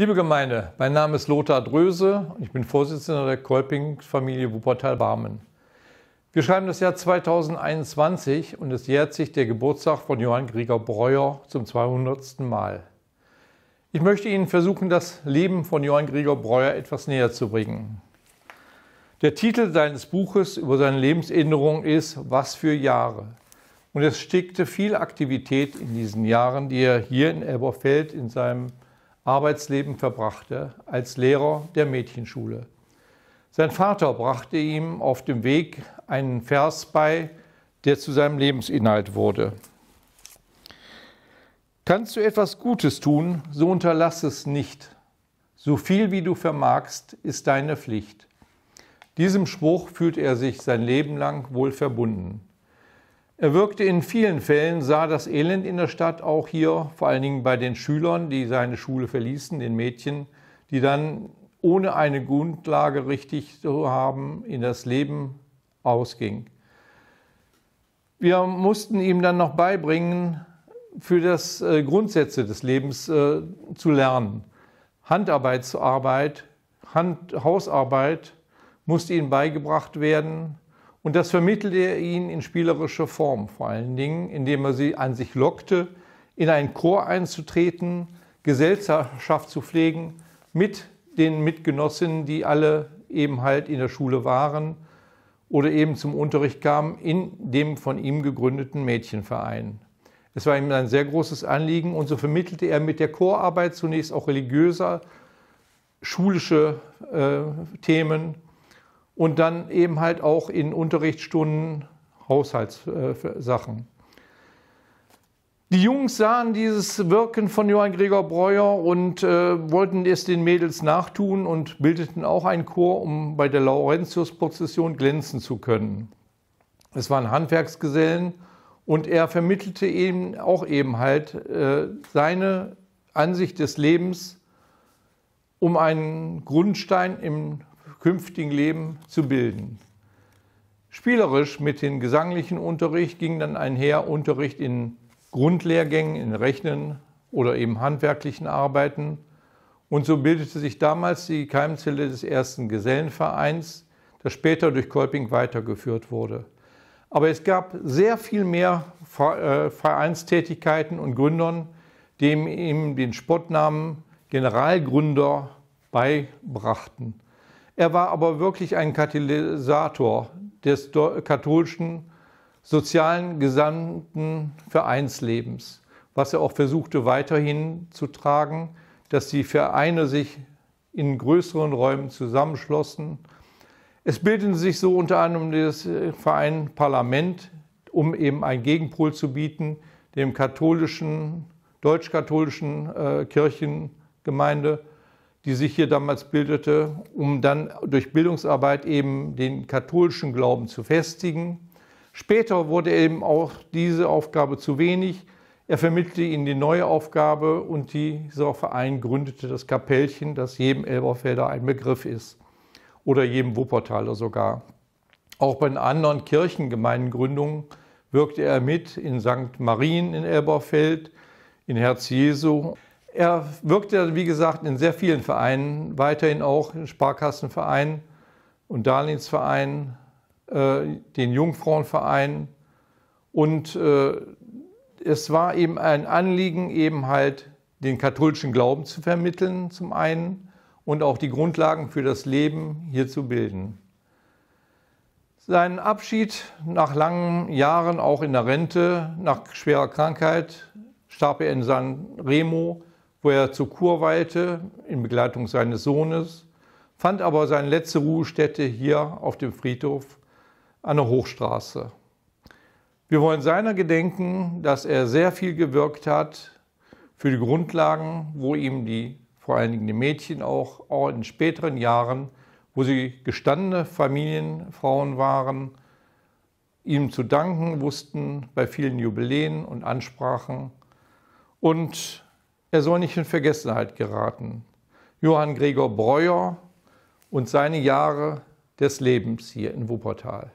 Liebe Gemeinde, mein Name ist Lothar Dröse und ich bin Vorsitzender der Kolping-Familie Wuppertal-Barmen. Wir schreiben das Jahr 2021 und es jährt sich der Geburtstag von Johann Gregor Breuer zum 200. Mal. Ich möchte Ihnen versuchen, das Leben von Johann Gregor Breuer etwas näher zu bringen. Der Titel seines Buches über seine Lebensänderung ist Was für Jahre. Und es steckte viel Aktivität in diesen Jahren, die er hier in Elberfeld in seinem Arbeitsleben verbrachte als Lehrer der Mädchenschule. Sein Vater brachte ihm auf dem Weg einen Vers bei, der zu seinem Lebensinhalt wurde. Kannst du etwas Gutes tun, so unterlass es nicht. So viel wie du vermagst, ist deine Pflicht. Diesem Spruch fühlt er sich sein Leben lang wohl verbunden. Er wirkte in vielen Fällen, sah das Elend in der Stadt auch hier, vor allen Dingen bei den Schülern, die seine Schule verließen, den Mädchen, die dann ohne eine Grundlage richtig zu haben in das Leben ausging. Wir mussten ihm dann noch beibringen, für das äh, Grundsätze des Lebens äh, zu lernen. Handarbeitsarbeit, Hand, Hausarbeit musste ihm beigebracht werden, und das vermittelte er ihnen in spielerischer Form, vor allen Dingen, indem er sie an sich lockte, in einen Chor einzutreten, Gesellschaft zu pflegen mit den Mitgenossinnen, die alle eben halt in der Schule waren oder eben zum Unterricht kamen in dem von ihm gegründeten Mädchenverein. Es war ihm ein sehr großes Anliegen und so vermittelte er mit der Chorarbeit zunächst auch religiöser, schulische äh, Themen und dann eben halt auch in Unterrichtsstunden Haushaltssachen. Äh, Die Jungs sahen dieses Wirken von Johann Gregor Breuer und äh, wollten es den Mädels nachtun und bildeten auch einen Chor, um bei der Laurentius-Prozession glänzen zu können. Es waren Handwerksgesellen und er vermittelte ihnen auch eben halt äh, seine Ansicht des Lebens, um einen Grundstein im künftigen Leben zu bilden. Spielerisch mit dem gesanglichen Unterricht ging dann einher Unterricht in Grundlehrgängen, in Rechnen oder eben handwerklichen Arbeiten. Und so bildete sich damals die Keimzelle des ersten Gesellenvereins, das später durch Kolping weitergeführt wurde. Aber es gab sehr viel mehr äh, Vereinstätigkeiten und Gründern, dem ihm den Spottnamen Generalgründer beibrachten. Er war aber wirklich ein Katalysator des katholischen sozialen gesandten Vereinslebens, was er auch versuchte weiterhin zu tragen, dass die Vereine sich in größeren Räumen zusammenschlossen. Es bildeten sich so unter anderem das äh, Verein Parlament, um eben einen Gegenpol zu bieten, dem katholischen, deutsch-katholischen äh, Kirchengemeinde die sich hier damals bildete, um dann durch Bildungsarbeit eben den katholischen Glauben zu festigen. Später wurde eben auch diese Aufgabe zu wenig. Er vermittelte ihnen die neue Aufgabe und dieser Verein gründete das Kapellchen, das jedem Elberfelder ein Begriff ist oder jedem Wuppertaler sogar. Auch bei den anderen Kirchengemeindengründungen wirkte er mit in St. Marien in Elberfeld, in Herz Jesu er wirkte, wie gesagt, in sehr vielen Vereinen, weiterhin auch in Sparkassenvereinen und Darlehensvereinen, äh, den Jungfrauenvereinen. Und äh, es war eben ein Anliegen, eben halt den katholischen Glauben zu vermitteln, zum einen, und auch die Grundlagen für das Leben hier zu bilden. Seinen Abschied nach langen Jahren auch in der Rente, nach schwerer Krankheit, starb er in San Remo wo er zur Kur weilte in Begleitung seines Sohnes, fand aber seine letzte Ruhestätte hier auf dem Friedhof an der Hochstraße. Wir wollen seiner gedenken, dass er sehr viel gewirkt hat für die Grundlagen, wo ihm die vor allen Dingen die Mädchen auch, auch in späteren Jahren, wo sie gestandene Familienfrauen waren, ihm zu danken wussten bei vielen Jubiläen und Ansprachen und er soll nicht in Vergessenheit geraten. Johann Gregor Breuer und seine Jahre des Lebens hier in Wuppertal.